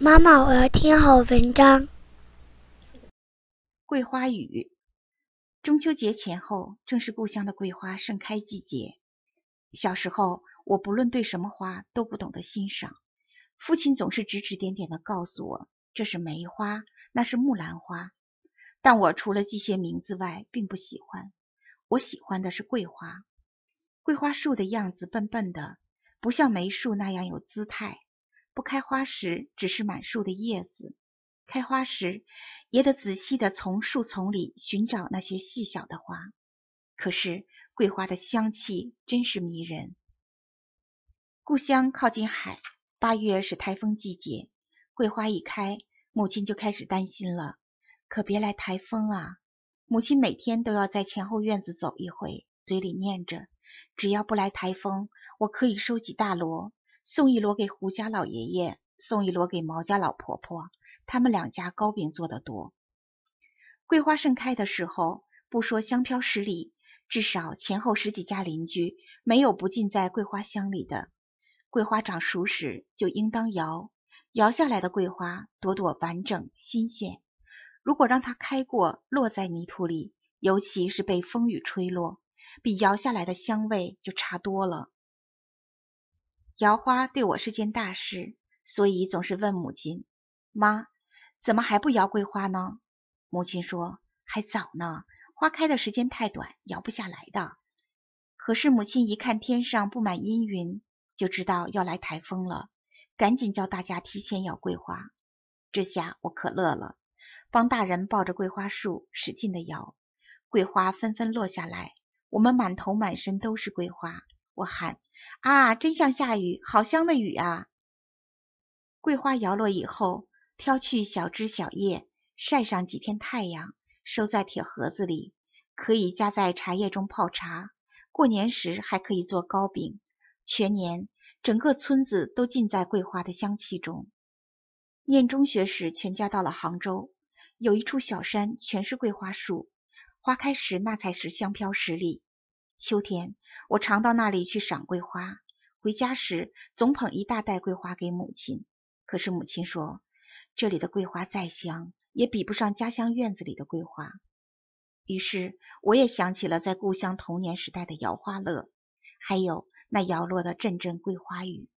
妈妈，我要听好文章。桂花雨，中秋节前后正是故乡的桂花盛开季节。小时候，我不论对什么花都不懂得欣赏，父亲总是指指点点的告诉我，这是梅花，那是木兰花。但我除了记些名字外，并不喜欢。我喜欢的是桂花。桂花树的样子笨笨的，不像梅树那样有姿态。不开花时，只是满树的叶子；开花时，也得仔细地从树丛里寻找那些细小的花。可是桂花的香气真是迷人。故乡靠近海，八月是台风季节。桂花一开，母亲就开始担心了：“可别来台风啊！”母亲每天都要在前后院子走一回，嘴里念着：“只要不来台风，我可以收几大箩。”送一摞给胡家老爷爷，送一摞给毛家老婆婆。他们两家糕饼做的多。桂花盛开的时候，不说香飘十里，至少前后十几家邻居，没有不浸在桂花香里的。桂花长熟时，就应当摇。摇下来的桂花朵朵完整、新鲜。如果让它开过，落在泥土里，尤其是被风雨吹落，比摇下来的香味就差多了。摇花对我是件大事，所以总是问母亲：“妈，怎么还不摇桂花呢？”母亲说：“还早呢，花开的时间太短，摇不下来的。”可是母亲一看天上布满阴云，就知道要来台风了，赶紧叫大家提前摇桂花。这下我可乐了，帮大人抱着桂花树，使劲的摇，桂花纷纷落下来，我们满头满身都是桂花。我喊啊，真像下雨，好香的雨啊！桂花摇落以后，挑去小枝小叶，晒上几天太阳，收在铁盒子里，可以加在茶叶中泡茶。过年时还可以做糕饼。全年，整个村子都浸在桂花的香气中。念中学时，全家到了杭州，有一处小山，全是桂花树，花开时那才是香飘十里。秋天，我常到那里去赏桂花，回家时总捧一大袋桂花给母亲。可是母亲说，这里的桂花再香，也比不上家乡院子里的桂花。于是，我也想起了在故乡童年时代的摇花乐，还有那摇落的阵阵桂花雨。